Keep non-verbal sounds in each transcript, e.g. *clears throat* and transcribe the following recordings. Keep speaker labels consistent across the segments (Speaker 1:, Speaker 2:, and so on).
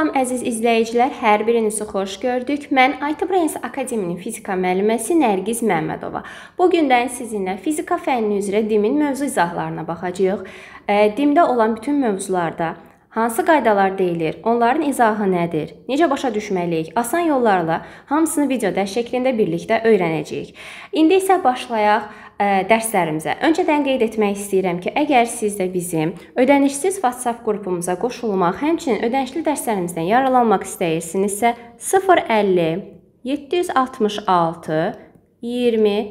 Speaker 1: Salam əziz izləyicilər, hər birinizi xoş gördük. Mən IT Brains Akademiyasının fizika müəlliməsi Nərgiz Məmmədova. Bu gündən sizinlə fizika fənni üzrə DIM-in mövzu izahlarına baxacağıq. DIM-də olan bütün mövzularda hansı qaydalar deyilir, onların izahı nədir, necə başa düşməliyik, asan yollarla hamısını video dərs şəklində birlikdə öyrənəcəyik. İndi isə başlayaq dərslərimizə. Öncədən qeyd etmək istəyirəm ki, əgər siz də bizim ödənişsiz WhatsApp qrupumuza qoşulmaq, həmçinin ödənişli dərslərimizdən yararlanmaq istəyirsinizsə, 050 766 20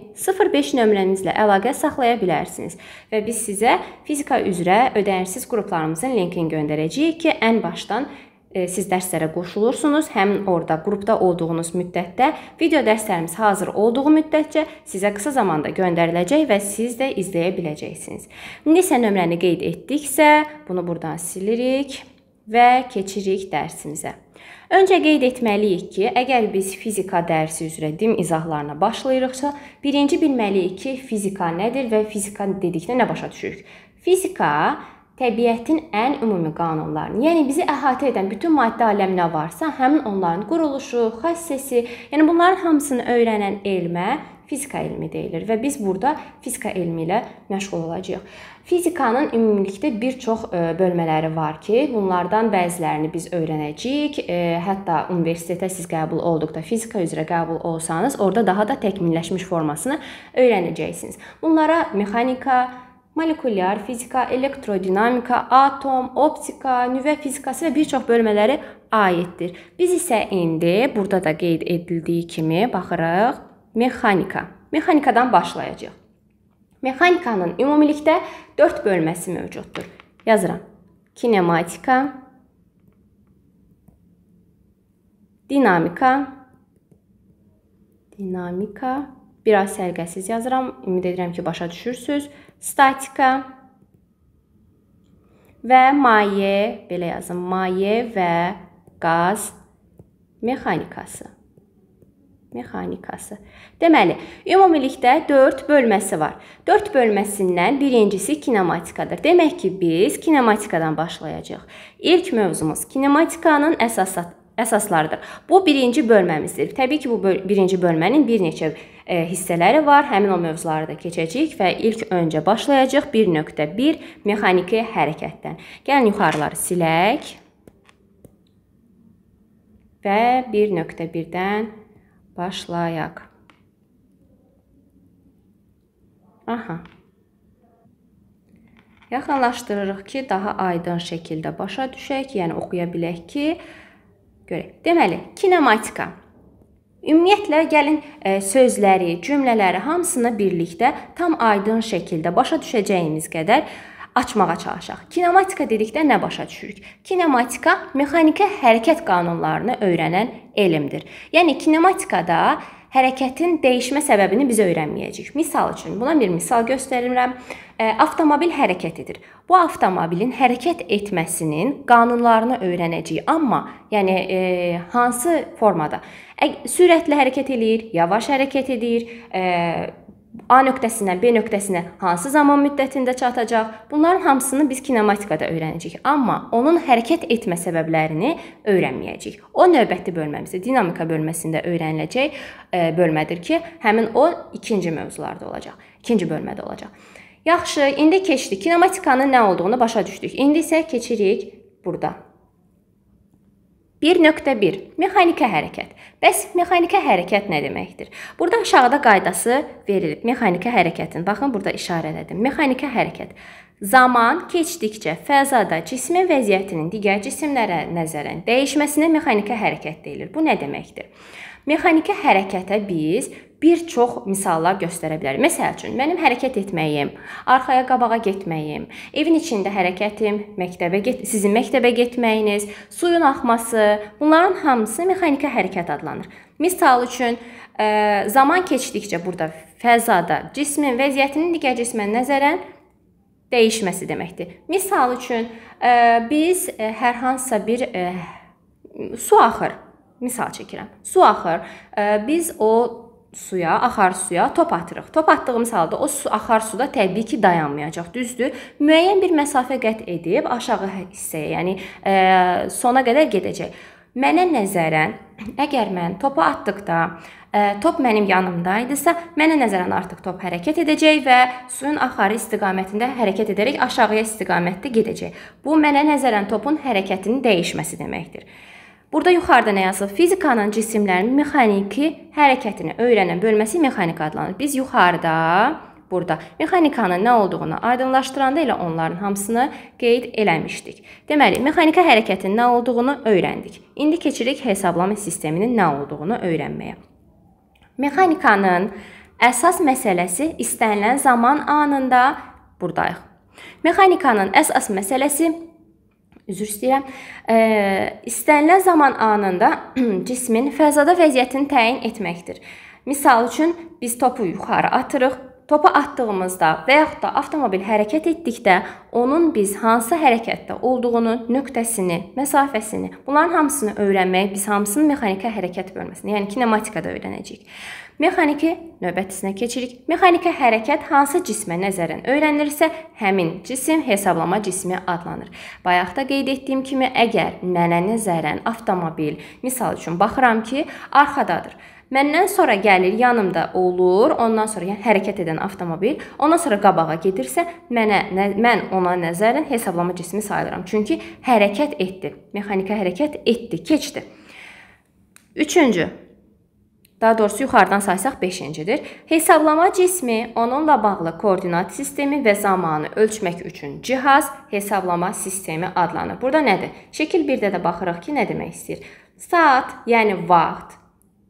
Speaker 1: 05 nömrənizlə əlaqə saxlaya bilərsiniz və biz sizə fizika üzrə ödənişsiz qruplarımızın linkini göndərəcəyik ki, ən başdan E, siz dərslərə qoşulursunuz. Həmin orada qrupda olduğunuz müddətdə video dərslərimiz hazır olduğu müddətcə sizə qısa zamanda göndəriləcək və siz də izləyə biləcəksiniz. İndi isə nömrəni qeyd etdiksə, bunu buradan silirik və keçirik dərsimizə. Öncə qeyd etməliyik ki, əgər biz fizika dərsi üzrə dim izahlarına başlayırıqsa, birinci bilməliyik ki, fizika nədir və fizika dedikdə nə başa düşürük? Fizika təbiətin ən ümumi qanunlarını, yəni bizi əhatə edən bütün maddə aləmi nə varsa, həmin onların quruluşu, xassəsi, yəni bunların hamısını öyrənən elmə fizika elmi deyilir və biz burada fizika elmi ilə məşğul olacağıq. Fizikanın ümumilikdə bir çox e, bölmələri var ki, bunlardan bəzilərini biz öyrənəcəyik. E, hətta universitetə siz qəbul olduqda fizika üzrə qəbul olsanız, orada daha da təkmilləşmiş formasını öyrənəcəksiniz. Bunlara mexanika, molekulyar fizika, elektrodinamika, atom, optika, nüvə fizikası və bir çox bölmələri aiddir. Biz isə indi burada da qeyd edildiyi kimi baxırıq mexanika. Mexanikadan başlayacağıq. Mexanikanın ümumilikdə 4 bölməsi mövcuddur. Yazıram. Kinematika, dinamika, dinamika, biraz sərgəsiz yazıram. Ümid edirəm ki, başa düşürsüz statika və maye, belə yazın, maye və qaz mexanikası. Mexanikası. Deməli, ümumilikdə 4 bölməsi var. 4 bölməsindən birincisi kinematikadır. Demək ki, biz kinematikadan başlayacağıq. İlk mövzumuz kinematikanın əsasat əsaslarıdır. Bu birinci bölməmizdir. Təbii ki, bu böl birinci bölmənin bir neçə e, hissələri var. Həmin o mövzuları da keçəcəyik və ilk öncə başlayacağıq 1.1 mexaniki hərəkətdən. Gəlin yuxarıları silək. Və 1.1-dən başlayaq. Aha. Yaxınlaşdırırıq ki, daha aydın şəkildə başa düşək, yəni oxuya bilək ki, görək. Deməli, kinematika. Ümumiyyətlə gəlin ə, e, sözləri, cümlələri hamısını birlikdə tam aydın şəkildə başa düşəcəyimiz qədər açmağa çalışaq. Kinematika dedikdə nə başa düşürük? Kinematika mexaniki hərəkət qanunlarını öyrənən elmdir. Yəni kinematikada hərəkətin dəyişmə səbəbini biz öyrənməyəcəyik. Misal üçün buna bir misal göstərirəm. Avtomobil hərəkətidir. Bu avtomobilin hərəkət etməsinin qanunlarını öyrənəcəyik, amma yəni e, hansı formada? Ə, sürətli hərəkət eləyir, yavaş hərəkət edir, e, A nöqtəsindən B nöqtəsinə hansı zaman müddətində çatacaq? Bunların hamısını biz kinematikada öyrənəcəyik, amma onun hərəkət etmə səbəblərini öyrənməyəcəyik. O növbəti bölməmizdə, dinamika bölməsində öyrəniləcək e, bölmədir ki, həmin o ikinci mövzularda olacaq, ikinci bölmədə olacaq. Yaxşı, indi keçdik. Kinematikanın nə olduğunu başa düşdük. İndi isə keçirik burada. 1.1 Mexaniki hərəkət. Bəs mexaniki hərəkət nə deməkdir? Burada aşağıda qaydası verilib. Mexaniki hərəkətin baxın burada işarələdim. Mexaniki hərəkət zaman keçdikcə fəzada cismin vəziyyətinin digər cisimlərə nəzərən dəyişməsinə mexaniki hərəkət deyilir. Bu nə deməkdir? Mexaniki hərəkətə biz bir çox misallar göstərə bilərik. Məsəl üçün, mənim hərəkət etməyim, arxaya qabağa getməyim, evin içində hərəkətim, məktəbə get, sizin məktəbə getməyiniz, suyun axması, bunların hamısı mexaniki hərəkət adlanır. Misal üçün, ə, e, zaman keçdikcə burada fəzada cismin vəziyyətinin digər cismə nəzərən dəyişməsi deməkdir. Misal üçün, ə, e, biz ə, e, hər hansısa bir ə, su axır Misal çəkirəm. Su axır. Biz o suya, axar suya top atırıq. Top atdığımız halda o su axar suda təbii ki, dayanmayacaq, düzdür? Müəyyən bir məsafə qət edib aşağı hə, hissəyə, yəni e, sona qədər gedəcək. Mənə nəzərən, əgər mən topu atdıqda ə, e, top mənim yanımda idisə, mənə nəzərən artıq top hərəkət edəcək və suyun axarı istiqamətində hərəkət edərək aşağıya istiqamətdə gedəcək. Bu mənə nəzərən topun hərəkətinin dəyişməsi deməkdir. Burada yuxarıda nə yazılıb? Fizikanın cisimlərin mexaniki hərəkətini öyrənən bölməsi mexanika adlanır. Biz yuxarıda burada mexanikanın nə olduğunu aydınlaşdıranda elə onların hamısını qeyd eləmişdik. Deməli, mexanika hərəkətinin nə olduğunu öyrəndik. İndi keçirik hesablama sisteminin nə olduğunu öyrənməyə. Mexanikanın əsas məsələsi istənilən zaman anında burdayıq. Mexanikanın əsas məsələsi üzr istəyirəm. E, istənilən zaman anında *clears throat* cismin fəzada vəziyyətini təyin etməkdir. Məsəl üçün biz topu yuxarı atırıq. Topu atdığımızda və yaxud da avtomobil hərəkət etdikdə onun biz hansı hərəkətdə olduğunu, nöqtəsini, məsafəsini, bunların hamısını öyrənmək, biz hamısını mexaniki hərəkət bölməsində, yəni kinematikada öyrənəcəyik. Mexaniki növbətisinə keçirik. Mexanika hərəkət hansı cismə nəzərən öyrənilirsə, həmin cisim hesablama cismi adlanır. Bayaqda qeyd etdiyim kimi, əgər mənə nəzərən avtomobil, misal üçün baxıram ki, arxadadır. Məndən sonra gəlir, yanımda olur, ondan sonra yəni hərəkət edən avtomobil, ondan sonra qabağa gedirsə, mənə nə, mən ona nəzərən hesablama cismi sayıram. Çünki hərəkət etdi. Mexanika hərəkət etdi, keçdi. 3-cü Daha doğrusu yuxarıdan saysaq 5-cidir. Hesablama cismi, onunla bağlı koordinat sistemi və zamanı ölçmək üçün cihaz hesablama sistemi adlanır. Burada nədir? Şəkil 1-də də baxırıq ki, nə demək istəyir? Saat, yəni vaxt,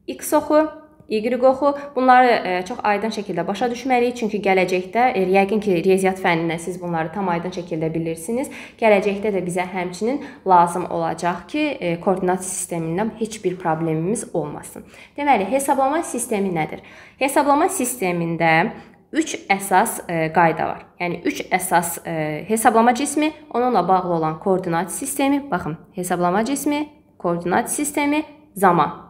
Speaker 1: x oxu, Y oxu. Bunları ə, e, çox aydın şəkildə başa düşməliyik, çünki gələcəkdə ə, e, yəqin ki, riyaziyyat fənnindən siz bunları tam aydın şəkildə bilirsiniz. Gələcəkdə də bizə həmçinin lazım olacaq ki, ə, e, koordinat sistemindən heç bir problemimiz olmasın. Deməli, hesablama sistemi nədir? Hesablama sistemində 3 əsas ə, qayda var. Yəni 3 əsas ə, hesablama cismi, onunla bağlı olan koordinat sistemi, baxın, hesablama cismi, koordinat sistemi, zaman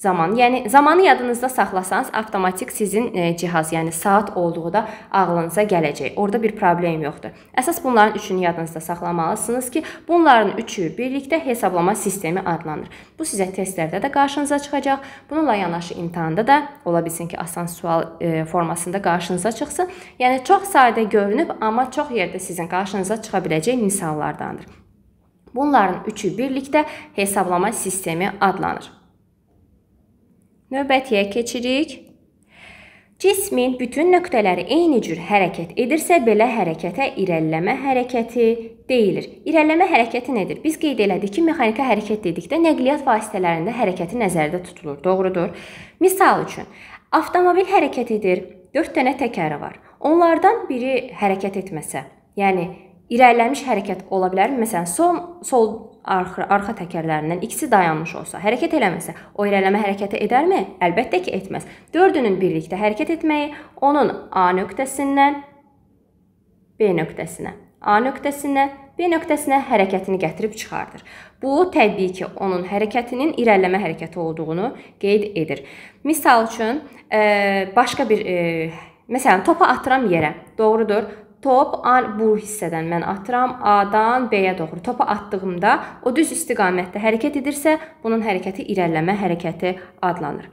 Speaker 1: zaman. Yəni zamanı yadınızda saxlasanız avtomatik sizin e, cihaz, yəni saat olduğuda ağlınıza gələcək. Orda bir problem yoxdur. Əsas bunların üçünü yadınızda saxlamalısınız ki, bunların üçü birlikdə hesablama sistemi adlanır. Bu sizə testlərdə də qarşınıza çıxacaq. Bununla yanaşı imtahanda da ola bilsin ki, asan sual e, formasında qarşınıza çıxsın. Yəni çox sadə görünüb, amma çox yerdə sizin qarşınıza çıxa biləcək misallardandır. Bunların üçü birlikdə hesablama sistemi adlanır. Növbətiyə keçirik. Cismin bütün nöqtələri eyni cür hərəkət edirsə, belə hərəkətə irəliləmə hərəkəti deyilir. İrəliləmə hərəkəti nedir? Biz qeyd elədik ki, mexaniki hərəkət dedikdə nəqliyyat vasitələrində hərəkəti nəzərdə tutulur. Doğrudur. Misal üçün, avtomobil hərəkət edir. 4 dənə təkəri var. Onlardan biri hərəkət etməsə, yəni irəliləmiş hərəkət ola bilər. Məsələn, sol sol arxa, arxa təkərlərindən ikisi dayanmış olsa, hərəkət eləməsə, o irəliləmə hərəkəti edərmi? Əlbəttə ki, etməz. Dördünün birlikdə hərəkət etməyi onun A nöqtəsindən B nöqtəsinə, A nöqtəsinə, B nöqtəsinə hərəkətini gətirib çıxardır. Bu təbii ki, onun hərəkətinin irəliləmə hərəkəti olduğunu qeyd edir. Məsəl üçün, başqa bir məsələn, topa atıram yerə. Doğrudur. Top A bu hissədən mən atıram A-dan B-yə doğru. Topu atdığımda o düz istiqamətdə hərəkət edirsə, bunun hərəkəti irəliləmə hərəkəti adlanır.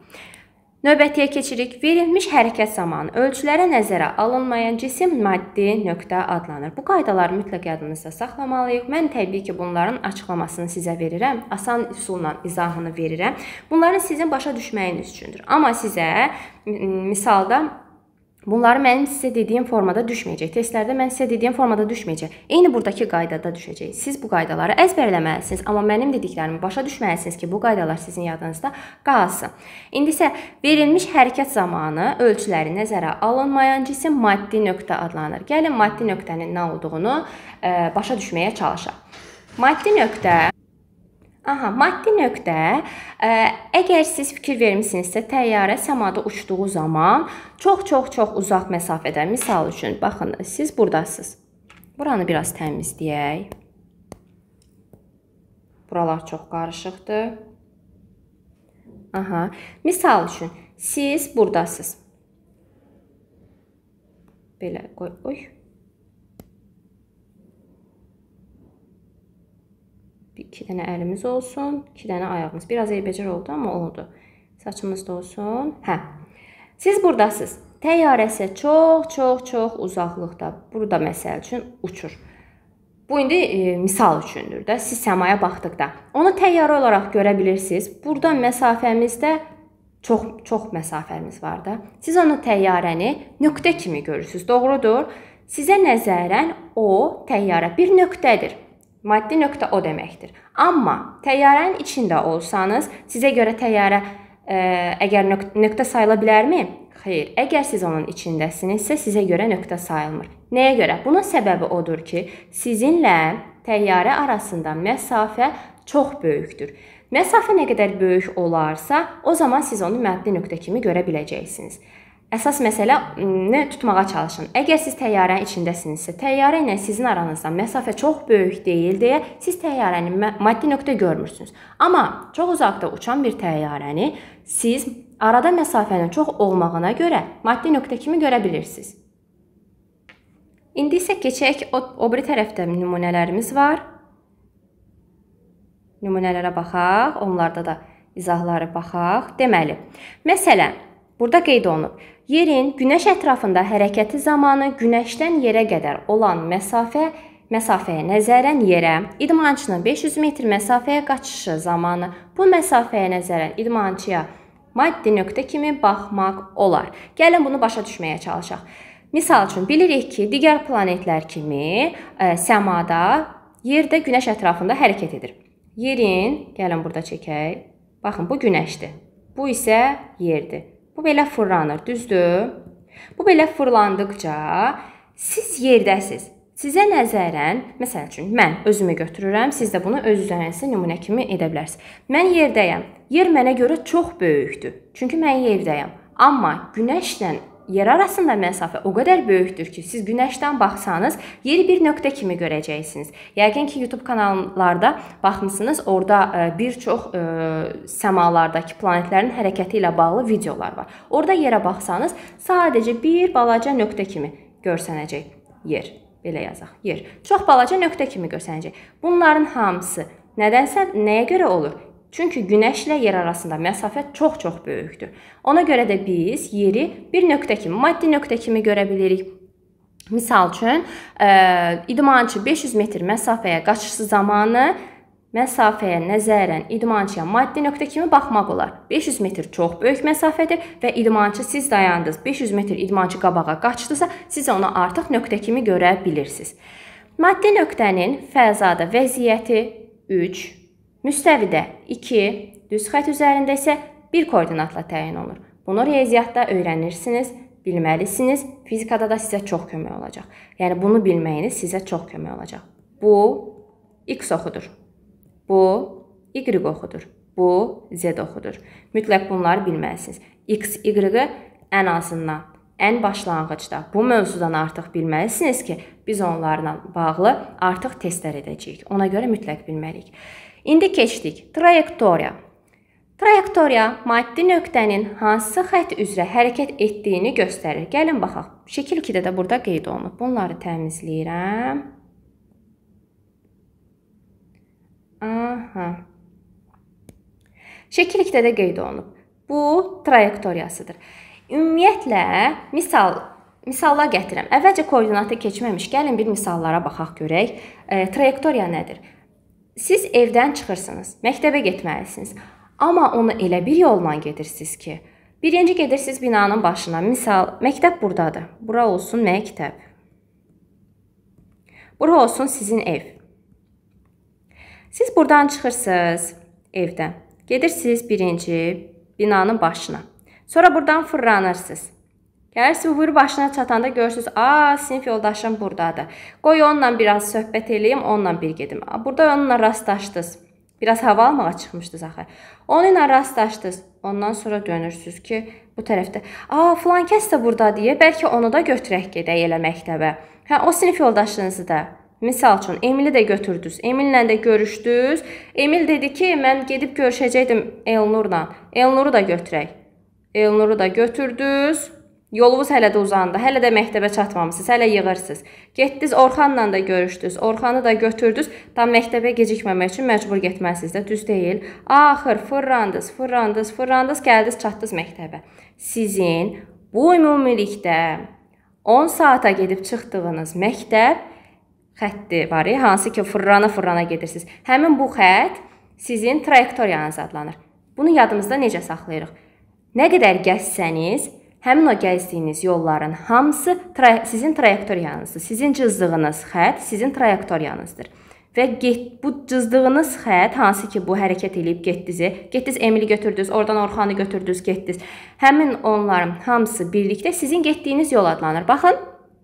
Speaker 1: Növbətiyə keçirik. Verilmiş hərəkət zamanı ölçülərə nəzərə alınmayan cisim maddi nöqtə adlanır. Bu qaydaları mütləq yadınızda saxlamalıyıq. Mən təbii ki, bunların açıqlamasını sizə verirəm, asan üsulla izahını verirəm. Bunların sizin başa düşməyiniz üçündür. Amma sizə misalda Bunlar mənim sizə dediyim formada düşməyəcək. Testlərdə mən sizə dediyim formada düşməyəcək. Eyni burdakı qaydada düşəcək. Siz bu qaydaları əzbərləməlisiniz, amma mənim dediklərimi başa düşməlisiniz ki, bu qaydalar sizin yadınızda qalsın. İndi isə verilmiş hərəkət zamanı ölçüləri nəzərə alınmayan cisim maddi nöqtə adlanır. Gəlin maddi nöqtənin nə olduğunu e, başa düşməyə çalışaq. Maddi nöqtə Aha, maddi nöqtə, ə, e, əgər siz fikir vermisinizsə, təyyarə səmada uçduğu zaman çox-çox-çox uzaq məsafədə, misal üçün, baxın, siz buradasınız. Buranı biraz təmizləyək. Buralar çox qarışıqdır. Aha, misal üçün, siz buradasınız. Belə qoy, oy. 2 dənə əlimiz olsun, 2 dənə ayağımız. Biraz eybəcər oldu, amma oldu. Saçımız da olsun. Hə. Siz buradasınız. Təyyarəsə çox-çox-çox uzaqlıqda. Burada məsəl üçün uçur. Bu indi e, misal üçündür də. Siz səmaya baxdıqda onu təyyarə olaraq görə bilirsiniz. Burdan məsafəmizdə çox çox məsafəmiz var da. Siz onu təyyarəni nöqtə kimi görürsüz. Doğrudur? Sizə nəzərən o təyyarə bir nöqtədir. Maddi nöqtə o deməkdir. Amma təyyarənin içində olsanız, sizə görə təyyarə ə, e, əgər nöqtə sayıla bilərmi? Xeyr. Əgər siz onun içindəsinizsə, sizə görə nöqtə sayılmır. Nəyə görə? Bunun səbəbi odur ki, sizinlə təyyarə arasında məsafə çox böyükdür. Məsafə nə qədər böyük olarsa, o zaman siz onu maddi nöqtə kimi görə biləcəksiniz. Əsas məsələni tutmağa çalışın. Əgər siz təyyarənin içindəsinizsə, təyyarə ilə sizin aranızda məsafə çox böyük deyil deyə siz təyyarəni maddi nöqtə görmürsünüz. Amma çox uzaqda uçan bir təyyarəni siz arada məsafənin çox olmağına görə maddi nöqtə kimi görə bilirsiniz. İndi isə keçək o, o biri tərəfdə nümunələrimiz var. Nümunələrə baxaq, onlarda da izahları baxaq. Deməli, məsələn, burada qeyd olunub Yerin günəş ətrafında hərəkəti zamanı günəşdən yerə qədər olan məsafə məsafəyə nəzərən yerə idmançının 500 metr məsafəyə qaçışı zamanı bu məsafəyə nəzərən idmançıya maddi nöqtə kimi baxmaq olar. Gəlin bunu başa düşməyə çalışaq. Məsəl üçün bilirik ki, digər planetlər kimi ə, e, səmada yerdə günəş ətrafında hərəkət edir. Yerin, gəlin burada çəkək. Baxın, bu günəşdir. Bu isə yerdir. Bu belə fırlanır, düzdür? Bu belə fırlandıqca siz yerdəsiz. Sizə nəzərən, məsəl üçün mən özümü götürürəm, siz də bunu öz üzərinizə nümunə kimi edə bilərsiniz. Mən yerdəyəm. Yer mənə görə çox böyükdür. Çünki mən yerdəyəm. Amma günəşlə yer arasında məsafə o qədər böyükdür ki, siz günəşdən baxsanız, yeri bir nöqtə kimi görəcəksiniz. Yəqin ki, YouTube kanallarda baxmısınız, orada e, bir çox ə, e, səmalardakı planetlərin hərəkəti ilə bağlı videolar var. Orada yerə baxsanız, sadəcə bir balaca nöqtə kimi görsənəcək yer. Belə yazaq. Yer. Çox balaca nöqtə kimi görsənəcək. Bunların hamısı nədənsə nəyə görə olur? Çünki günəşlə yer arasında məsafə çox-çox böyükdür. Ona görə də biz yeri bir nöqtə kimi, maddi nöqtə kimi görə bilirik. Misal üçün, e, idmançı 500 metr məsafəyə qaçışı zamanı Məsafəyə nəzərən idmançıya maddi nöqtə kimi baxmaq olar. 500 metr çox böyük məsafədir və idmançı siz dayandınız, 500 metr idmançı qabağa qaçdısa, siz onu artıq nöqtə kimi görə bilirsiniz. Maddi nöqtənin fəzada vəziyyəti 3 Müstəvidə 2, düz xətt üzərində isə 1 koordinatla təyin olunur. Bunu riyaziyyatda öyrənirsiniz, bilməlisiniz. Fizikada da sizə çox kömək olacaq. Yəni bunu bilməyiniz sizə çox kömək olacaq. Bu x oxudur. Bu y oxudur. Bu z oxudur. Mütləq bunları bilməlisiniz. x, y-ı ən azından, ən başlanğıcda bu mövzudan artıq bilməlisiniz ki, biz onlarla bağlı artıq testlər edəcəyik. Ona görə mütləq bilməliyik. İndi keçdik trayektoriya. Trayektoriya maddi nöqtənin hansı xətt üzrə hərəkət etdiyini göstərir. Gəlin baxaq. Şəkil 2-də də burada qeyd olunub. Bunları təmizləyirəm. Aha. Şəkil 2-də də qeyd olunub. Bu trayektoriyasıdır. Ümumiyyətlə misal misallar gətirəm. Əvvəlcə koordinata keçməmiş gəlin bir misallara baxaq görək. E, trayektoriya nədir? Siz evdən çıxırsınız, məktəbə getməlisiniz. Amma onu elə bir yolla gedirsiniz ki, birinci gedirsiniz binanın başına. Misal, məktəb burdadır. Bura olsun məktəb. Bura olsun sizin ev. Siz burdan çıxırsınız evdən. Gedirsiniz birinci binanın başına. Sonra burdan fırlanırsınız. Gəlirsiz, yəni bu biri başına çatanda görürsünüz, a, sinif yoldaşım buradadır. Qoy onunla biraz söhbət eləyim, onunla bir gedim. Burada onunla rastlaşdınız. Biraz hava almağa çıxmışdınız axı. Onunla rastlaşdınız. Ondan sonra dönürsüz ki, bu tərəfdə, a, filan kəs də burada deyə, bəlkə onu da götürək gedək elə məktəbə. Hə, o sinif yoldaşınızı da. Misal üçün Emili də götürdünüz. Emillə də görüşdünüz. Emil dedi ki, mən gedib görüşəcəydim Elnurla. Elnuru da götürək. Elnuru da götürdünüz. Yolunuz hələ də uzandı, hələ də məktəbə çatmamısınız, hələ yığırsınız. Getdiniz Orxanla da görüşdünüz, Orxanı da götürdünüz, tam məktəbə gecikməmək üçün məcbur getməlisiniz də, düz deyil. Axır fırrandınız, fırrandınız, fırrandınız, gəldiniz, çatdınız məktəbə. Sizin bu ümumilikdə 10 saata gedib çıxdığınız məktəb xətti var, hansı ki, fırrana-fırrana gedirsiniz. Həmin bu xətt sizin trayektoriyanız adlanır. Bunu yadımızda necə saxlayırıq? Nə qədər gəzsəniz, Həmin o gəzdiyiniz yolların hamısı tra sizin trayektoriyanızdır. Sizin cızdığınız xətt sizin trayektoriyanızdır. Və get, bu cızdığınız xətt hansı ki, bu hərəkət eləyib getdiniz, getdiniz Emili götürdünüz, oradan Orxanı götürdünüz, getdiniz. Həmin onların hamısı birlikdə sizin getdiyiniz yol adlanır. Baxın,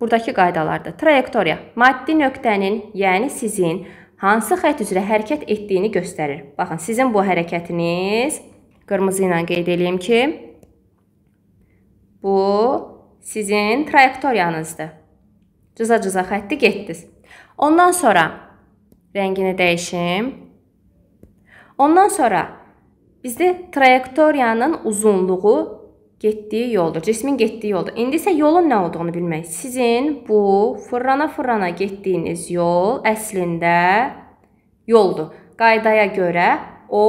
Speaker 1: burdakı qaydalarda trayektoriya maddi nöqtənin, yəni sizin hansı xətt üzrə hərəkət etdiyini göstərir. Baxın, sizin bu hərəkətiniz qırmızı ilə qeyd edeyim ki, Bu sizin trayektoriyanızdır. Cıza-cıza xətti getdiniz. Ondan sonra rəngini dəyişim. Ondan sonra bizdə trayektoriyanın uzunluğu getdiyi yoldur. Cismin getdiyi yoldur. İndi isə yolun nə olduğunu bilmək. Sizin bu fırrana-fırrana getdiyiniz yol əslində yoldur. Qaydaya görə o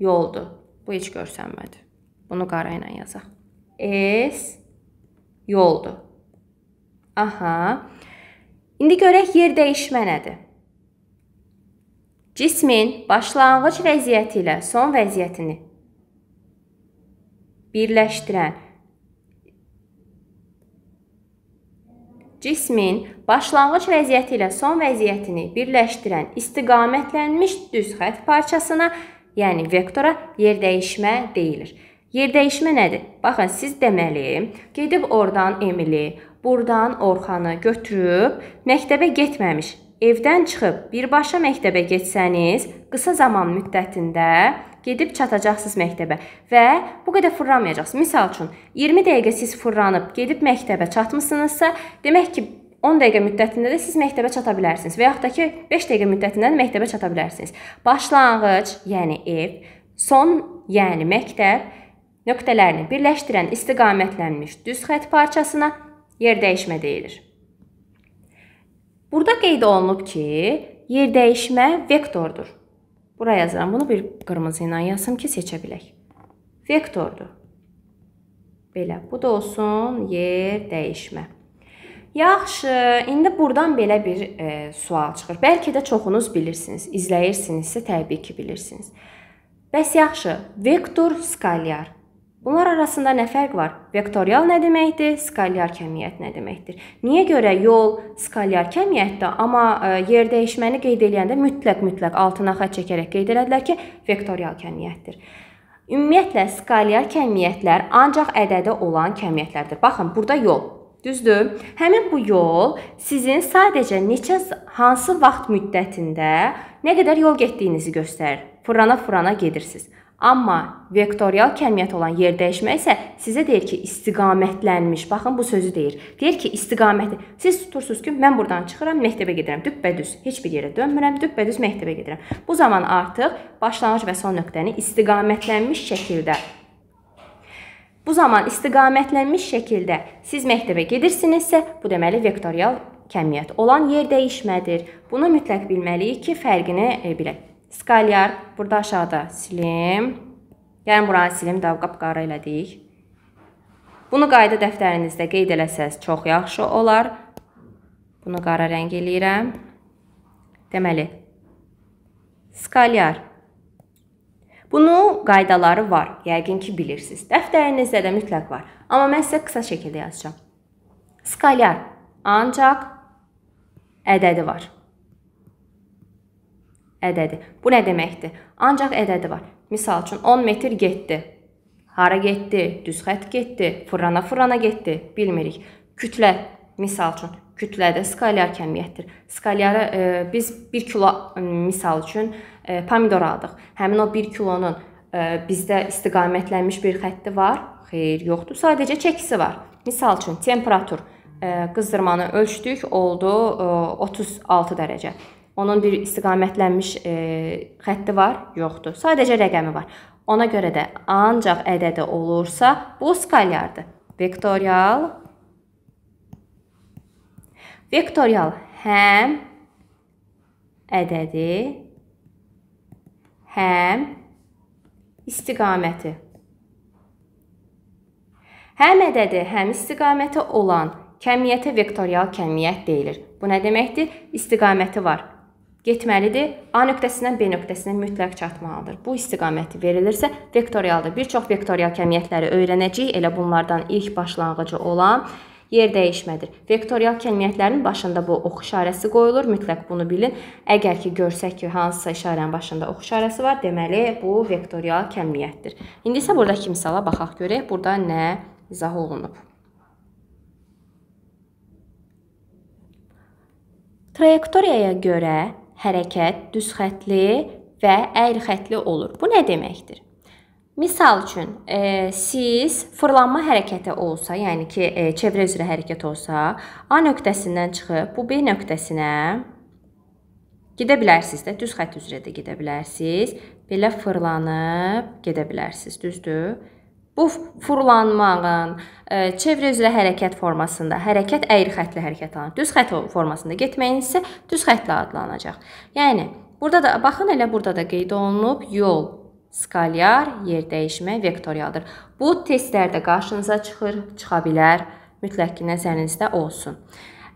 Speaker 1: yoldur. Bu heç görsənmədi. Bunu qara ilə yazaq is yoldur. Aha. İndi görək yer dəyişmə nədir? Cismin başlanğıc vəziyyəti ilə son vəziyyətini birləşdirən Cismin başlanğıc vəziyyəti ilə son vəziyyətini birləşdirən istiqamətlənmiş düz xətt parçasına, yəni vektora yer dəyişmə deyilir. Yer dəyişmə nədir? Baxın, siz deməli, gedib oradan Emili, burdan Orxanı götürüb məktəbə getməmiş, evdən çıxıb birbaşa məktəbə getsəniz, qısa zaman müddətində gedib çatacaqsınız məktəbə və bu qədər fırlanmayacaqsınız. Məsəl üçün 20 dəqiqə siz fırlanıb gedib məktəbə çatmısınızsa, demək ki 10 dəqiqə müddətində də siz məktəbə çata bilərsiniz və yaxud da ki 5 dəqiqə müddətində də məktəbə çata bilərsiniz. Başlanğıc, yəni ev, son, yəni məktəb nöqtələrini birləşdirən istiqamətlənmiş düz xətt parçasına yer dəyişmə deyilir. Burada qeyd olunub ki, yer dəyişmə vektordur. Bura yazıram, bunu bir qırmızı ilə yazım ki, seçə bilək. Vektordur. Belə, bu da olsun yer dəyişmə. Yaxşı, indi buradan belə bir e, sual çıxır. Bəlkə də çoxunuz bilirsiniz, izləyirsinizsə təbii ki, bilirsiniz. Bəs yaxşı, vektor skalyar Bunlar arasında nə fərq var? Vektorial nə deməkdir? Skalyar kəmiyyət nə deməkdir? Niyə görə yol skalyar kəmiyyətdə, amma e, yer dəyişməni qeyd edəndə mütləq-mütləq altına xətt çəkərək qeyd elədilər ki, vektorial kəmiyyətdir. Ümumiyyətlə skalyar kəmiyyətlər ancaq ədədi olan kəmiyyətlərdir. Baxın, burada yol Düzdür? Həmin bu yol sizin sadəcə neçə hansı vaxt müddətində nə qədər yol getdiyinizi göstərir. Fırana-fırana gedirsiniz. Amma vektorial kəmiyyət olan yer dəyişmə isə sizə deyir ki, istiqamətlənmiş. Baxın bu sözü deyir. Deyir ki, istiqamət. Siz tutursunuz ki, mən buradan çıxıram, məktəbə gedirəm, düppədüz. Heç bir yerə dönmürəm, düppədüz məktəbə gedirəm. Bu zaman artıq başlanğıc və son nöqtəni istiqamətlənmiş şəkildə Bu zaman istiqamətlənmiş şəkildə siz məktəbə gedirsinizsə, bu deməli vektorial kəmiyyət olan yer dəyişmədir. Bunu mütləq bilməliyik ki, fərqini e, bilək skalyar burada aşağıda silim. Gəlin buranı silim, daha qapqara elədik. Bunu qayda dəftərinizdə qeyd eləsəz çox yaxşı olar. Bunu qara rəng eləyirəm. Deməli, skalyar. Bunu qaydaları var, yəqin ki, bilirsiniz. Dəftərinizdə də mütləq var. Amma mən sizə qısa şəkildə yazacağam. Skalyar ancaq ədədi var ədədi. Bu nə deməkdir? Ancaq ədədi var. Məsəl üçün 10 metr getdi. Hara getdi? Düz xətt getdi, fırlana fırlana getdi, bilmirik. Kütlə misal üçün kütlədə skalyar kəmiyyətdir. Skalyarı e, biz 1 kilo e, misal üçün e, pomidor aldıq. Həmin o 1 kilonun e, bizdə istiqamətlənmiş bir xətti var? Xeyr, yoxdur. Sadəcə çəkisi var. Misal üçün temperatur e, qızdırmanı ölçdük, oldu e, 36 dərəcə. Onun bir istiqamətlənmiş e, xətti var? Yoxdur. Sadəcə rəqəmi var. Ona görə də ancaq ədədi olursa, bu skalyardır. Vektorial Vektorial həm ədədi, həm istiqaməti. Həm ədədi, həm istiqaməti olan kəmiyyətə vektorial kəmiyyət deyilir. Bu nə deməkdir? İstiqaməti var getməlidir. A nöqtəsindən B nöqtəsinə mütləq çatmalıdır. Bu istiqaməti verilirsə, vektorialdır. Bir çox vektorial kəmiyyətləri öyrənəcəyik. Elə bunlardan ilk başlanğıcı olan yer dəyişmədir. Vektorial kəmiyyətlərin başında bu ox işarəsi qoyulur. Mütləq bunu bilin. Əgər ki görsək ki, hansısa işarənin başında ox işarəsi var, deməli bu vektorial kəmiyyətdir. İndi isə burdakı misala baxaq görək, burada nə izah olunub. Trayektoriyaya görə hərəkət düz xətli və əyri xətli olur. Bu nə deməkdir? Misal üçün, e, siz fırlanma hərəkəti olsa, yəni ki, e, çevrə üzrə hərəkət olsa, A nöqtəsindən çıxıb bu B nöqtəsinə gedə bilərsiniz də, düz xətt üzrə də gedə bilərsiniz. Belə fırlanıb gedə bilərsiniz, düzdür? Bu fırlanmağın ə, e, çevrə üzrə hərəkət formasında, hərəkət əyri xətli hərəkət alınır. Düz xətt formasında getməyin isə düz xəttlə adlanacaq. Yəni burada da baxın elə burada da qeyd olunub yol, skalyar, yer dəyişmə, vektorialdır. Bu testlərdə qarşınıza çıxır, çıxa bilər. Mütləq ki nəzərinizdə olsun.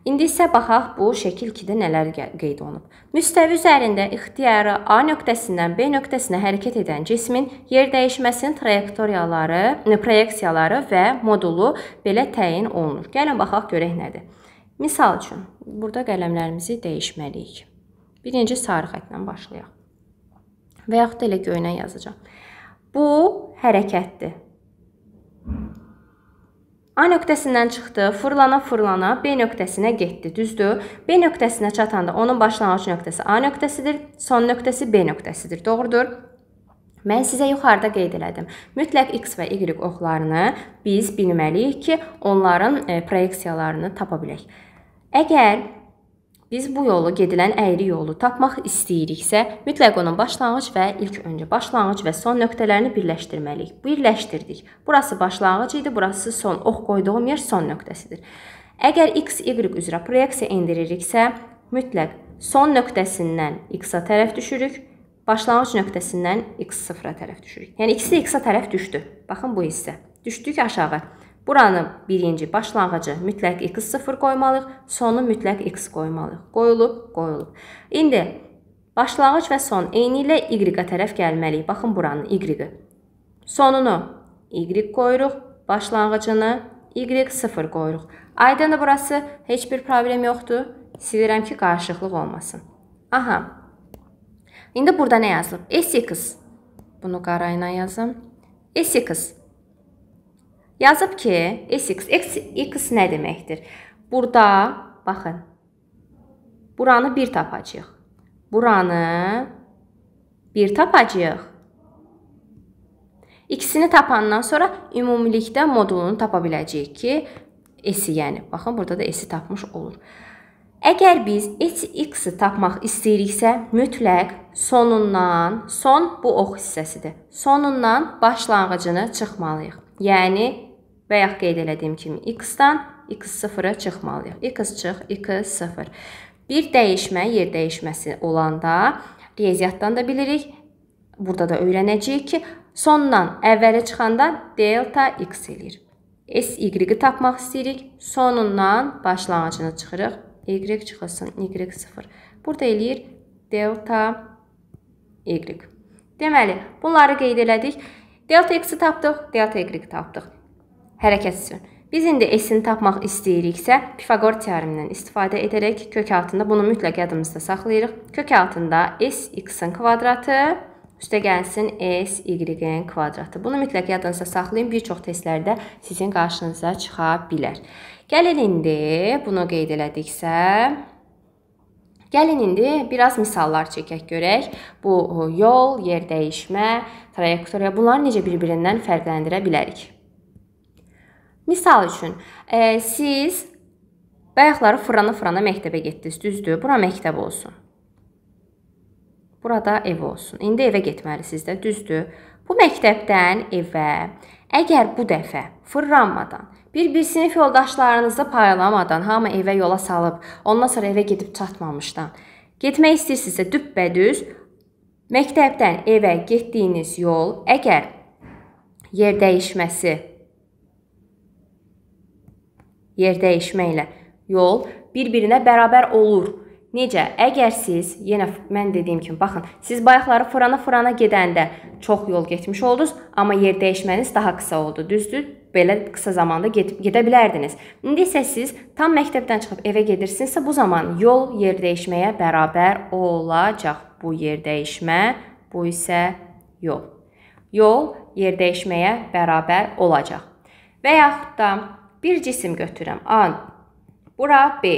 Speaker 1: İndi isə baxaq bu şəkil 2-də nələr qeyd olunub. Müstəvi üzərində ixtiyarı A nöqtəsindən B nöqtəsinə hərəkət edən cismin yer dəyişməsinin trayektoriyaları, e, proyeksiyaları və modulu belə təyin olunur. Gəlin baxaq görək nədir. Misal üçün, burada qələmlərimizi dəyişməliyik. Birinci sarı xətlə başlayaq. Və yaxud da elə göynə yazacaq. Bu hərəkətdir. A nöqtəsindən çıxdı, fırlana-fırlana B nöqtəsinə getdi, düzdür? B nöqtəsinə çatanda onun başlanğıc nöqtəsi A nöqtəsidir, son nöqtəsi B nöqtəsidir, doğrudur? Mən sizə yuxarıda qeyd elədim. Mütləq x və y oxlarını biz bilməliyik ki, onların e, proyeksiyalarını tapa bilək. Əgər Biz bu yolu gedilən əyri yolu tapmaq istəyiriksə, mütləq onun başlanğıc və ilk öncə başlanğıc və son nöqtələrini birləşdirməliyik. Birləşdirdik. Burası başlanğıc idi, burası son. Ox qoyduğum yer son nöqtəsidir. Əgər x, y üzrə proyeksiya endiririksə, mütləq son nöqtəsindən x-a tərəf düşürük, başlanğıc nöqtəsindən x sıfıra tərəf düşürük. Yəni ikisi x-a tərəf düşdü. Baxın bu hissə. Düşdük aşağı. Buranın birinci başlanğıcı mütləq x0 qoymalıyıq, sonu mütləq x qoymalıyıq. Qoyulub, qoyulub. İndi başlanğıc və son eyni ilə y-ə tərəf gəlməliyik. Baxın buranın y-i. Sonunu y qoyuruq, başlanğıcını y 0 qoyuruq. Aydındır burası, heç bir problem yoxdur. Silirəm ki, qarışıqlıq olmasın. Aha. İndi burada nə yazılıb? S2. Bunu qara ilə yazım. S2. Yazıb ki, Sx x x nə deməkdir? Burada baxın. Buranı 1 tapacağıq. Buranı 1 tapacağıq. İkisini tapandan sonra ümumilikdə modulunu tapa biləcəyik ki, S-i, yəni baxın, burada da S-i tapmış olur. Əgər biz x-i tapmaq istəyiriksə, mütləq sonundan, son bu ox hissəsidir. Sonundan başlanğıcını çıxmalıyıq. Yəni, bayaq qeyd elədiyim kimi x-dan x sıfıra çıxmalıyıq. x çıx, x sıfır. Bir dəyişmə, yer dəyişməsi olanda riyaziyyatdan da bilirik. Burada da öyrənəcəyik ki, sondan əvvələ çıxanda delta x eləyir. S y-i tapmaq istəyirik. Sonundan başlanğıcını çıxırıq. Y çıxılsın, y sıfır. Burada eləyir delta y. Deməli, bunları qeyd elədik. Delta x-i tapdıq, delta y-i tapdıq. Hərəkət üçün. Biz indi s-ini tapmaq istəyiriksə, Pifaqor teoremindən istifadə edərək kök altında bunu mütləq yadımızda saxlayırıq. Kök altında s x-in kvadratı üstə gəlsin s y-in kvadratı. Bunu mütləq yadınızda saxlayın. Bir çox testlərdə sizin qarşınıza çıxa bilər. Gəlin indi bunu qeyd elədiksə, Gəlin indi biraz misallar çəkək görək. Bu yol, yer dəyişmə, trayektoriya bunları necə bir-birindən fərqləndirə bilərik? Misal üçün, e, siz bayaqları fırana-fırana məktəbə getdiniz, düzdür? Bura məktəb olsun. Burada ev olsun. İndi evə getməlisiniz də, düzdür? Bu məktəbdən evə əgər bu dəfə fırlanmadan Bir-bir sinif yoldaşlarınızı paylamadan hamı evə yola salıb, ondan sonra evə gedib çatmamışdan. Getmək istəyirsinizsə düppədüz məktəbdən evə getdiyiniz yol əgər yer dəyişməsi yer dəyişməklə yol bir-birinə bərabər olur. Necə? Əgər siz, yenə mən dediyim kimi, baxın, siz bayaqları fırana-fırana gedəndə çox yol getmiş oldunuz, amma yer dəyişməniz daha qısa oldu, düzdür? belə qısa zamanda gedib gedə bilərdiniz. İndi isə siz tam məktəbdən çıxıb evə gedirsinizsə, bu zaman yol yer dəyişməyə bərabər olacaq. Bu yer dəyişmə, bu isə yol. Yol yer dəyişməyə bərabər olacaq. Və yaxud da bir cisim götürürəm. A. Bura B.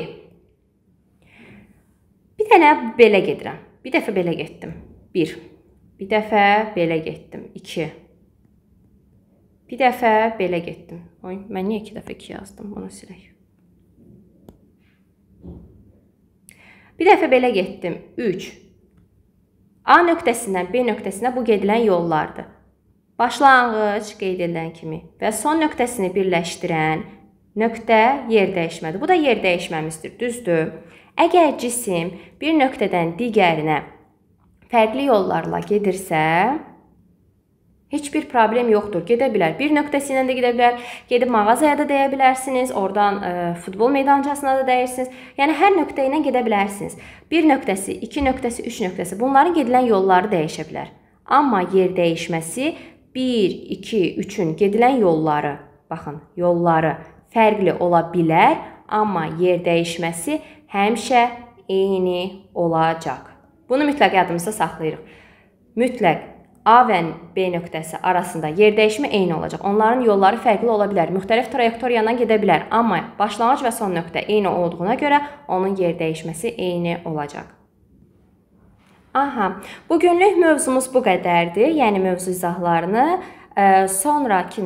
Speaker 1: Bir dənə belə gedirəm. Bir dəfə belə getdim. 1. Bir. bir dəfə belə getdim. 2. Bir dəfə belə getdim. Oy, mən niyə iki dəfə 2 yazdım? Bunu silək. Bir dəfə belə getdim. 3. A nöqtəsindən B nöqtəsinə bu gedilən yollardır. Başlanğıc qeyd edilən kimi və son nöqtəsini birləşdirən nöqtə yer dəyişmədir. Bu da yer dəyişməmizdir, düzdür? Əgər cisim bir nöqtədən digərinə fərqli yollarla gedirsə, Heç bir problem yoxdur. Gedə bilər. Bir nöqtəsi ilə də gedə bilər. Gedib mağazaya da dəyə bilərsiniz. Oradan ə, e, futbol meydançasına da dəyirsiniz. Yəni hər nöqtə ilə gedə bilərsiniz. Bir nöqtəsi, iki nöqtəsi, üç nöqtəsi. Bunların gedilən yolları dəyişə bilər. Amma yer dəyişməsi 1, 2, 3-ün gedilən yolları, baxın, yolları fərqli ola bilər, amma yer dəyişməsi həmişə eyni olacaq. Bunu mütləq yadımızda saxlayırıq. Mütləq A və B nöqtəsi arasında yer dəyişmə eyni olacaq. Onların yolları fərqli ola bilər, müxtəlif trayektoriyadan gedə bilər, amma başlanğıc və son nöqtə eyni olduğuna görə onun yer dəyişməsi eyni olacaq. Aha, bu günlük mövzumuz bu qədərdir. Yəni mövzu izahlarını e, sonrakı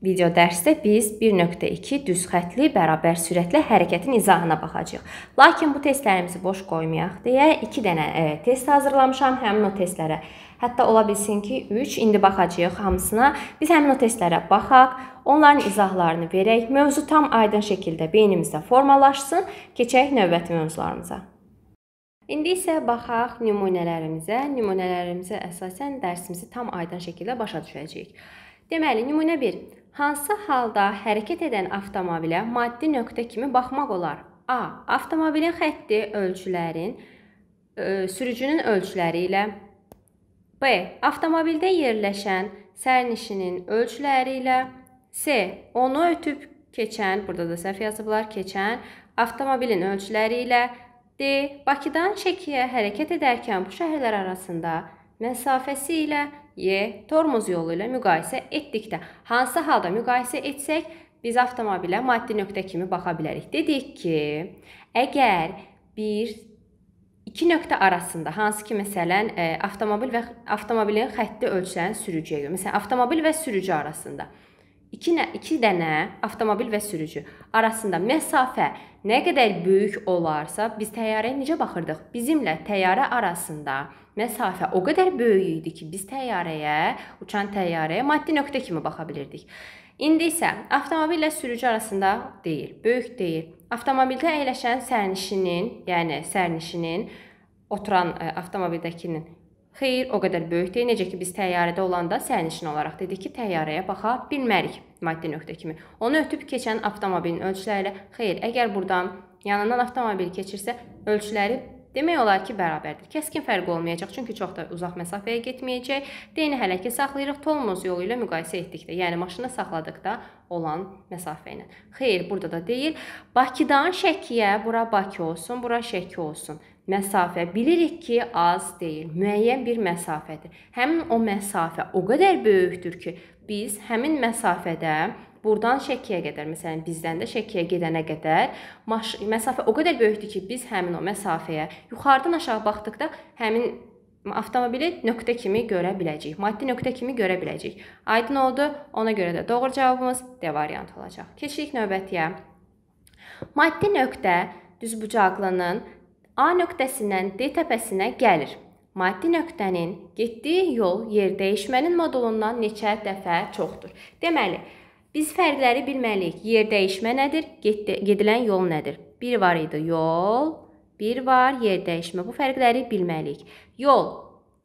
Speaker 1: video dərsdə biz 1.2 düz xətli bərabər sürətlə hərəkətin izahına baxacağıq. Lakin bu testlərimizi boş qoymayaq deyə 2 dənə e, test hazırlamışam həmin o testlərə. Hətta ola bilsin ki 3, indi baxacağıq hamısına. Biz həmin o testlərə baxaq, onların izahlarını verək, mövzu tam aydın şəkildə beynimizdə formalaşsın. Keçək növbəti mövzularımıza. İndi isə baxaq nümunələrimizə. Nümunələrimizə əsasən dərsimizi tam aydın şəkildə başa düşəcəyik. Deməli, nümunə 1. Hansı halda hərəkət edən avtomobilə maddi nöqtə kimi baxmaq olar? A. Avtomobilin xətti ölçülərin ə, e, sürücünün ölçüləri ilə B. Avtomobildə yerləşən sərnişinin ölçüləri ilə C. Onu ötüb keçən, burada da səhv yazıblar, keçən avtomobilin ölçüləri ilə D. Bakıdan Şəkiyə hərəkət edərkən bu şəhərlər arasında məsafəsi ilə Y tormoz yolu ilə müqayisə etdikdə hansı halda müqayisə etsək, biz avtomobilə maddi nöqtə kimi baxa bilərik. Dedik ki, əgər bir iki nöqtə arasında hansı ki, məsələn, e, avtomobil və avtomobilin xətti ölçən sürücüyə görə, məsələn, avtomobil və sürücü arasında İki, nə, iki dənə avtomobil və sürücü arasında məsafə nə qədər böyük olarsa, biz təyyarəyə necə baxırdıq? Bizimlə təyyarə arasında məsafə o qədər böyük idi ki, biz təyyarəyə, uçan təyyarəyə maddi nöqtə kimi baxa bilirdik. İndi isə avtomobillə sürücü arasında deyil, böyük deyil. Avtomobildə əyləşən sərnişinin, yəni sərnişinin oturan ə, e, avtomobildəkinin Xeyr, o qədər böyük deyil. Necə ki biz təyyarədə olanda sərnişin olaraq dedik ki, təyyarəyə baxa bilmərik maddi nöqtə kimi. Onu ötüb keçən avtomobilin ölçüləri ilə xeyr, əgər burdan yanından avtomobil keçirsə, ölçüləri demək olar ki, bərabərdir. Kəskin fərq olmayacaq, çünki çox da uzaq məsafəyə getməyəcək. Deyini hələ ki saxlayırıq Tolmoz yolu ilə müqayisə etdikdə, yəni maşını saxladıqda olan məsafə ilə. Xeyr, burada da deyil. Bakıdan Şəkiyə, bura Bakı olsun, bura Şəki olsun məsafə bilirik ki, az deyil, müəyyən bir məsafədir. Həmin o məsafə o qədər böyükdür ki, biz həmin məsafədə burdan Şəkiyə qədər, məsələn, bizdən də Şəkiyə gedənə qədər məsafə o qədər böyükdür ki, biz həmin o məsafəyə yuxarıdan aşağı baxdıqda həmin avtomobili nöqtə kimi görə biləcəyik. Maddi nöqtə kimi görə biləcəyik. Aydın oldu? Ona görə də doğru cavabımız D variantı olacaq. Keçirik növbətiyə. Maddi nöqtə düzbucaqlının A nöqtəsindən D təpəsinə gəlir. Maddi nöqtənin getdiyi yol yer dəyişmənin modulundan neçə dəfə çoxdur? Deməli, biz fərqləri bilməliyik. Yer dəyişmə nədir? Gedilən yol nədir? Bir var idi yol, bir var yer dəyişmə. Bu fərqləri bilməliyik. Yol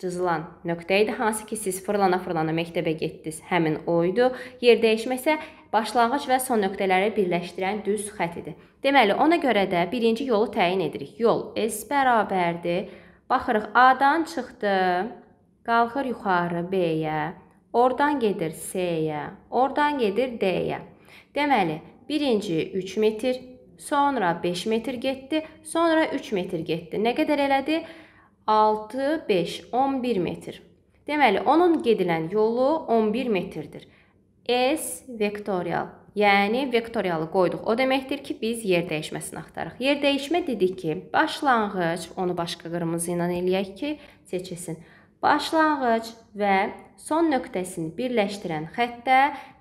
Speaker 1: cızılan nöqtə idi, hansı ki siz fırlana-fırlana məktəbə getdiniz, həmin o idi. Yer dəyişməsə başlanğıc və son nöqtələri birləşdirən düz xətt idi. Deməli, ona görə də birinci yolu təyin edirik. Yol S bərabərdir. Baxırıq A-dan çıxdı, qalxır yuxarı B-yə, oradan gedir C-yə, oradan gedir D-yə. Deməli, birinci 3 metr, sonra 5 metr getdi, sonra 3 metr getdi. Nə qədər elədi? 3 metr. 6, 5, 11 metr. Deməli, onun gedilən yolu 11 metrdir. S vektorial, yəni vektorialı qoyduq. O deməkdir ki, biz yer dəyişməsini axtarırıq. Yer dəyişmə dedik ki, başlanğıc, onu başqa qırmızı ilə eləyək ki, seçilsin. Başlanğıc və son nöqtəsini birləşdirən xəttə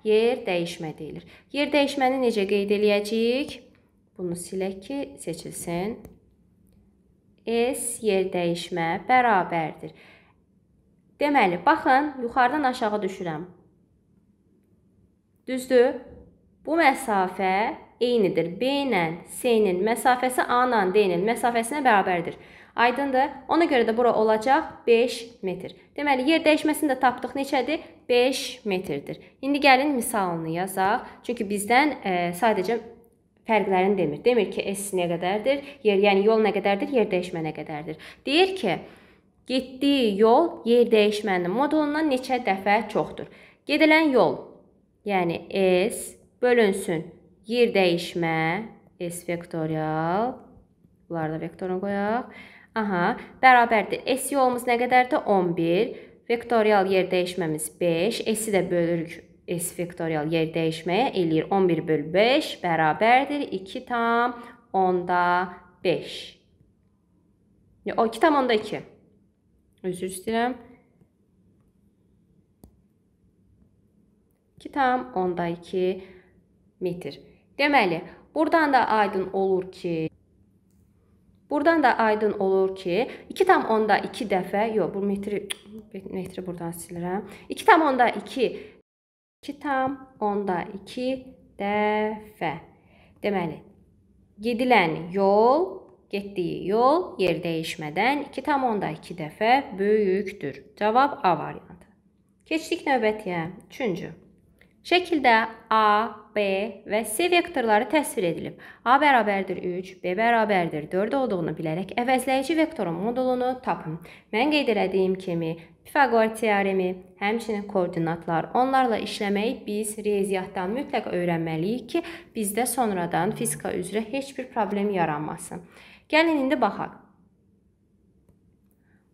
Speaker 1: yer dəyişmə deyilir. Yer dəyişməni necə qeyd eləyəcəyik? Bunu silək ki, seçilsin. S yer dəyişmə bərabərdir. Deməli, baxın, yuxarıdan aşağı düşürəm. Düzdür? Bu məsafə eynidir. B ilə C-nin məsafəsi A ilə D-nin məsafəsinə bərabərdir. Aydındır? Ona görə də bura olacaq 5 metr. Deməli, yer dəyişməsini də tapdıq neçədir? 5 metrdir. İndi gəlin misalını yazaq. Çünki bizdən ə, e, sadəcə fərqlərini demir. Demir ki, S nə qədərdir? Yer, yəni yol nə qədərdir? Yer dəyişmənə qədərdir. Deyir ki, getdiyi yol yer dəyişməninin modulundan neçə dəfə çoxdur? Gedilən yol, yəni S bölünsün yer dəyişmə S vektorial. Bunları da vektoruna qoyaq. Aha, bərabərdir. S yolumuz nə qədərdir? 11. Vektorial yer dəyişməmiz 5. S-i də bölürük S faktorial yer dəyişməyə eləyir. 11 böl 5 bərabərdir 2 tam onda 5. O 2 tam onda 2. Üzr istəyirəm. 2 tam onda 2 metr. Deməli, buradan da aydın olur ki, Buradan da aydın olur ki, 2 tam onda 2 dəfə, yox, bu metri, metri buradan silirəm. 2 tam onda 2 2 tam 10-da 2 dəfə. Deməli, gedilən yol, getdiyi yol yer dəyişmədən 2 tam 10-da 2 dəfə böyükdür. Cavab A variantı. Keçdik növbətiyə. Üçüncü. Şəkildə A, B və C vektorları təsvir edilib. A bərabərdir 3, B bərabərdir 4 olduğunu bilərək əvəzləyici vektorun modulunu tapın. Mən qeyd elədiyim kimi Pifaqor teoremi, həmçinin koordinatlar, onlarla işləməyi biz riyaziyyatdan mütləq öyrənməliyik ki, bizdə sonradan fizika üzrə heç bir problem yaranmasın. Gəlin indi baxaq.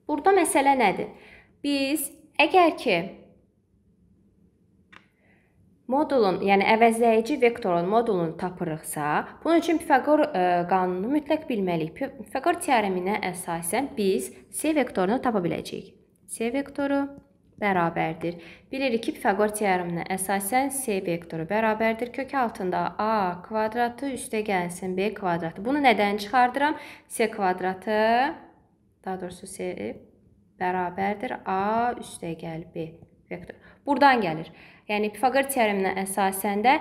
Speaker 1: Burada məsələ nədir? Biz əgər ki, modulun, yəni əvəzləyici vektorun modulunu tapırıqsa, bunun üçün Pifaqor e, qanunu mütləq bilməliyik. Pifaqor teoreminə əsasən biz C vektorunu tapa biləcəyik. C vektoru bərabərdir. Bilirik ki, Pifaqor teoreminə əsasən C vektoru bərabərdir. Kök altında A kvadratı üstə gəlsin B kvadratı. Bunu nədən çıxardıram? C kvadratı, daha doğrusu C bərabərdir A üstə gəl B vektor. Buradan gəlir. Yəni Pifaqor teoreminə əsasən də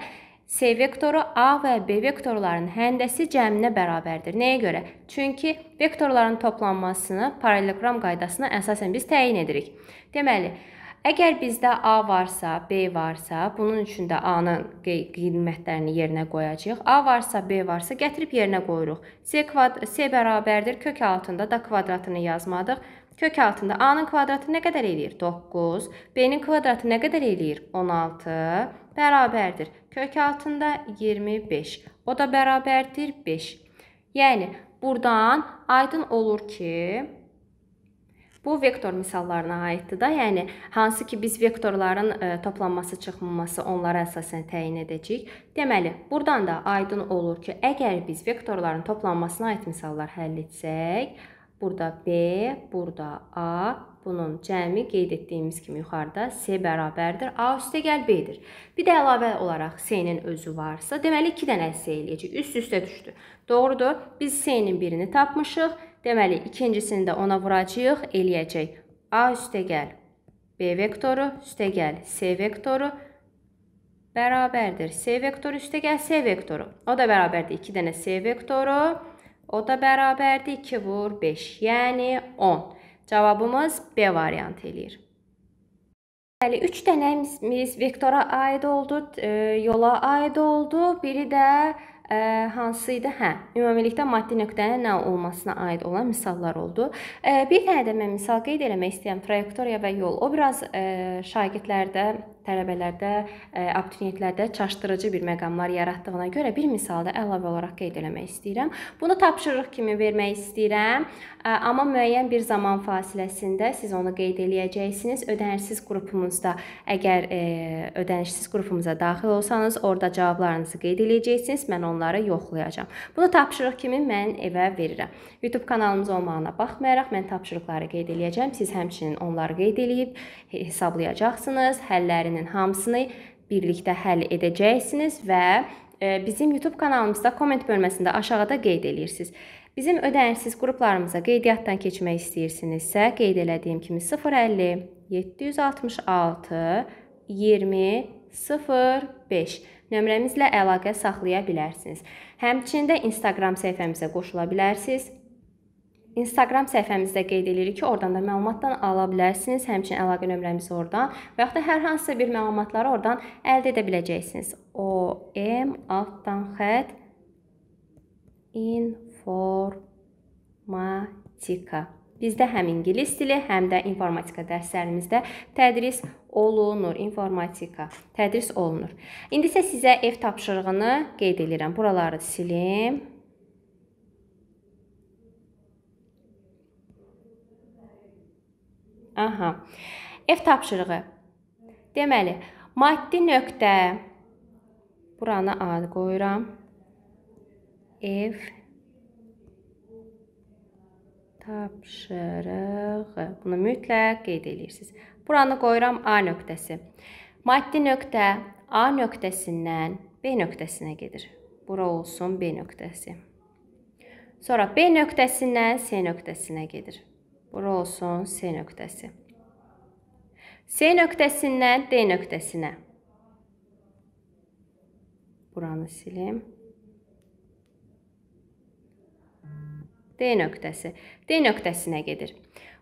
Speaker 1: C vektoru A və B vektorlarının həndəsi cəminə bərabərdir. Nəyə görə? Çünki vektorların toplanmasını paralleloqram qaydasına əsasən biz təyin edirik. Deməli, əgər bizdə A varsa, B varsa, bunun üçün də A-nın qiymətlərini yerinə qoyacağıq. A varsa, B varsa, gətirib yerinə qoyuruq. C, kvadr C bərabərdir, kök altında da kvadratını yazmadıq. Kök altında A-nın kvadratı nə qədər eləyir? 9. B-nin kvadratı nə qədər eləyir? 16. Bərabərdir. Kök altında 25. O da bərabərdir 5. Yəni, buradan aydın olur ki, bu vektor misallarına aiddir da. Yəni, hansı ki, biz vektorların ə, e, toplanması, çıxmaması onlara əsasən təyin edəcəyik. Deməli, buradan da aydın olur ki, əgər biz vektorların toplanmasına aid misallar həll etsək, Burada B, burada A, bunun cəmi qeyd etdiyimiz kimi yuxarıda C bərabərdir. A üstə gəl B-dir. Bir də əlavə olaraq C-nin özü varsa, deməli 2 dənə C eləyəcək. Üst-üstə düşdü. Doğrudur. Biz C-nin birini tapmışıq. Deməli ikincisini də ona vuracağıq, eləyəcək. A üstə gəl B vektoru, üstə gəl C vektoru bərabərdir. C vektoru üstə gəl C vektoru. O da bərabərdir 2 dənə C vektoru. O da bərabərdir 2 vur 5, yəni 10. Cavabımız B variantı eləyir. Bəli, 3 dənəmiz vektora aid oldu, e, yola aid oldu. Biri də ə, e, hansı idi? Hə, ümumilikdə maddi nöqtənin nə olmasına aid olan misallar oldu. Ə, e, bir dənə də mən misal qeyd eləmək istəyirəm. Trayektoriya və yol. O biraz ə, şagirdlərdə tələbələrdə, e, abituriyentlərdə çaşdırıcı bir məqamlar yaratdığına görə bir misalda əlavə olaraq qeyd eləmək istəyirəm. Bunu tapşırıq kimi vermək istəyirəm, e, amma müəyyən bir zaman fasiləsində siz onu qeyd eləyəcəksiniz. Ödənişsiz qrupumuzda əgər e, ödənişsiz qrupumuza daxil olsanız, orada cavablarınızı qeyd eləyəcəksiniz. Mən onları yoxlayacağam. Bunu tapşırıq kimi mən evə verirəm. YouTube kanalımız olmağına baxmayaraq mən tapşırıqları qeyd eləyəcəm. Siz həmçinin onları qeyd eləyib hesablayacaqsınız, həllərini probleminin hamısını birlikdə həll edəcəksiniz və e, bizim YouTube kanalımızda komment bölməsində aşağıda qeyd edirsiniz. Bizim ödənişsiz qruplarımıza qeydiyyatdan keçmək istəyirsinizsə, qeyd elədiyim kimi 050 766 20 05 nömrəmizlə əlaqə saxlaya bilərsiniz. Həmçində Instagram səhifəmizə qoşula bilərsiniz. Instagram səhifəmizdə qeyd edirik ki, oradan da məlumatdan ala bilərsiniz. Həmçinin əlaqə nömrəmiz oradan və yaxud da hər hansısa bir məlumatları oradan əldə edə biləcəksiniz. O M altdan xətt informatika. Bizdə həm ingilis dili, həm də informatika dərslərimizdə tədris olunur, informatika tədris olunur. İndi isə sizə ev tapşırığını qeyd edirəm. Buraları silim. Aha. Ev tapşırığı. Deməli, maddi nöqtə buranı ad qoyuram. Ev tapşırığı. Bunu mütləq qeyd edirsiniz. Buranı qoyuram A nöqtəsi. Maddi nöqtə A nöqtəsindən B nöqtəsinə gedir. Bura olsun B nöqtəsi. Sonra B nöqtəsindən C nöqtəsinə gedir. Bura olsun C nöqtəsi. C nöqtəsindən D nöqtəsinə. Buranı silim. D nöqtəsi. D nöqtəsinə gedir.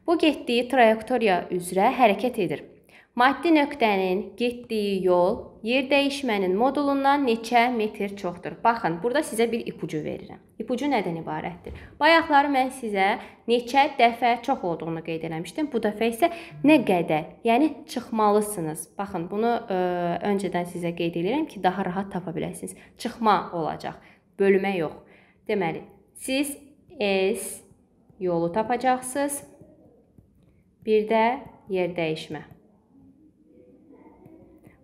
Speaker 1: Bu getdiyi trayektoriya üzrə hərəkət edir. Maddi nöqtənin getdiyi yol yer dəyişmənin modulundan neçə metr çoxdur? Baxın, burada sizə bir ipucu verirəm. İpucu nədən ibarətdir? Bayaqları mən sizə neçə dəfə çox olduğunu qeyd eləmişdim. Bu dəfə isə nə qədər, yəni çıxmalısınız. Baxın, bunu ə, e, öncədən sizə qeyd edirəm ki, daha rahat tapa biləsiniz. Çıxma olacaq, bölmə yox. Deməli, siz S yolu tapacaqsınız. Bir də yer dəyişmə.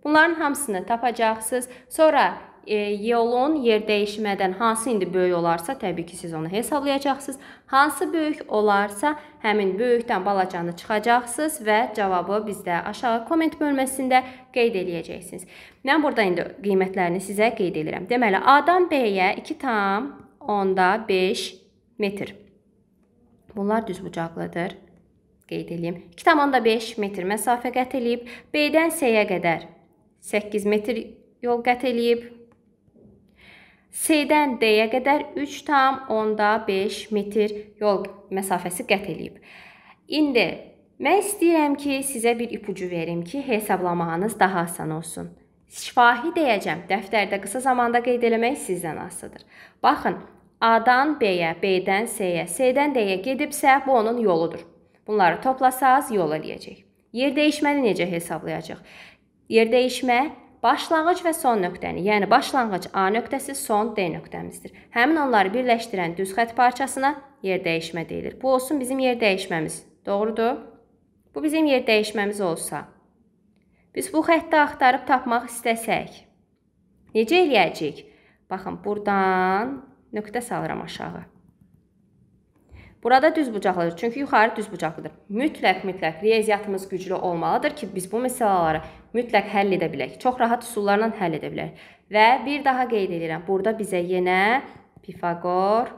Speaker 1: Bunların hamısını tapacaqsınız. Sonra e, yolun yer dəyişmədən hansı indi böyük olarsa, təbii ki, siz onu hesablayacaqsınız. Hansı böyük olarsa, həmin böyükdən balacanı çıxacaqsınız və cavabı bizdə aşağı komment bölməsində qeyd eləyəcəksiniz. Mən burada indi qiymətlərini sizə qeyd edirəm. Deməli, A-dan B-yə 2 tam onda 5 metr. Bunlar düz bucaqlıdır. Qeyd edeyim. 2,5 metr məsafə qət eləyib B-dən S-yə qədər 8 metr yol qət eləyib. C-dən D-yə qədər 3 tam onda 5 metr yol məsafəsi qət eləyib. İndi mən istəyirəm ki, sizə bir ipucu verim ki, hesablamağınız daha asan olsun. Şifahi deyəcəm, dəftərdə qısa zamanda qeyd eləmək sizdən asılıdır. Baxın, A-dan B-yə, B-dən C-yə, C-dən D-yə gedibsə, bu onun yoludur. Bunları toplasaz yol eləyəcək. Yer dəyişməni necə hesablayacaq? Yer dəyişmə başlanğıc və son nöqtəni, yəni başlanğıc A nöqtəsi, son D nöqtəmizdir. Həmin onları birləşdirən düz xətt parçasına yer dəyişmə deyilir. Bu olsun bizim yer dəyişməmiz. Doğrudur? Bu bizim yer dəyişməmiz olsa, biz bu xətti axtarıb tapmaq istəsək, necə eləyəcəyik? Baxın, burdan nöqtə salıram aşağı. Burada düz bucaqlıdır. Çünki yuxarı düz bucaqlıdır. Mütləq-mütləq riyaziyyatımız güclü olmalıdır ki, biz bu məsələləri mütləq həll edə bilək. Çox rahat üsullarla həll edə bilərik. Və bir daha qeyd edirəm. Burada bizə yenə Pifaqor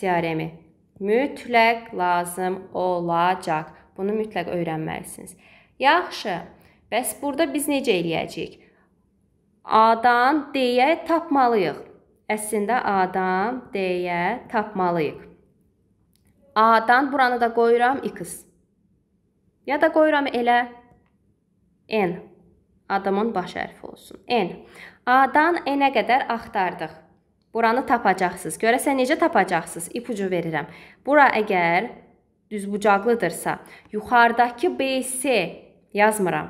Speaker 1: teoremi mütləq lazım olacaq. Bunu mütləq öyrənməlisiniz. Yaxşı. Bəs burada biz necə eləyəcəyik? A-dan D-yə tapmalıyıq əslində Adam deyə tapmalıyıq. A-dan buranı da qoyuram x. Ya da qoyuram elə n. Adamın baş hərfi olsun. n. A-dan n-ə qədər axtardıq. Buranı tapacaqsınız. Görəsən necə tapacaqsınız? İpucu verirəm. Bura əgər düzbucaqlıdırsa, yuxarıdakı BC yazmıram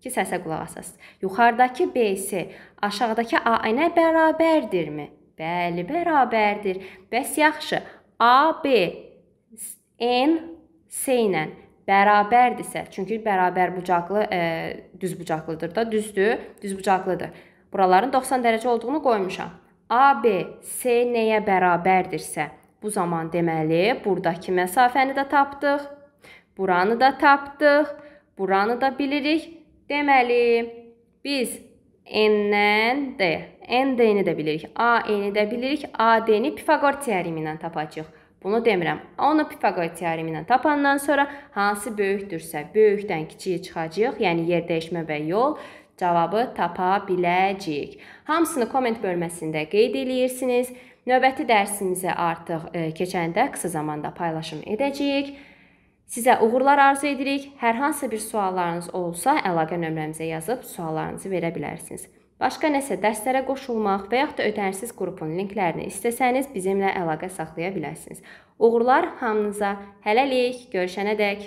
Speaker 1: ki, səsə qulaq asasınız. Yuxarıdakı BC aşağıdakı AN-ə bərabərdirmi? Bəli, bərabərdir. Bəs yaxşı. AB N C ilə bərabərdirsə, çünki bərabər bucaqlı e, düz bucaqlıdır da, düzdür? Düz bucaqlıdır. Buraların 90 dərəcə olduğunu qoymuşam. AB C nəyə bərabərdirsə, bu zaman deməli burdakı məsafəni də tapdıq. Buranı da tapdıq. Buranı da bilirik. Deməli biz N-dən D. N-D-ni də bilirik. A-N-i də bilirik. A-D-ni Pifaqor teoremi ilə tapacağıq. Bunu demirəm. Onu Pifaqor teoremi ilə tapandan sonra hansı böyükdürsə, böyükdən kiçiyi çıxacağıq. Yəni yer dəyişmə və yol cavabı tapa biləcəyik. Hamısını komment bölməsində qeyd eləyirsiniz. Növbəti dərsimizə artıq e, keçəndə qısa zamanda paylaşım edəcəyik. Sizə uğurlar arzu edirik. Hər hansı bir suallarınız olsa, əlaqə nömrəmizə yazıb suallarınızı verə bilərsiniz. Başqa nəsə dərslərə qoşulmaq və yaxud da ötərsiz qrupun linklərini istəsəniz, bizimlə əlaqə saxlaya bilərsiniz. Uğurlar hamınıza. Hələlik, görüşənədək.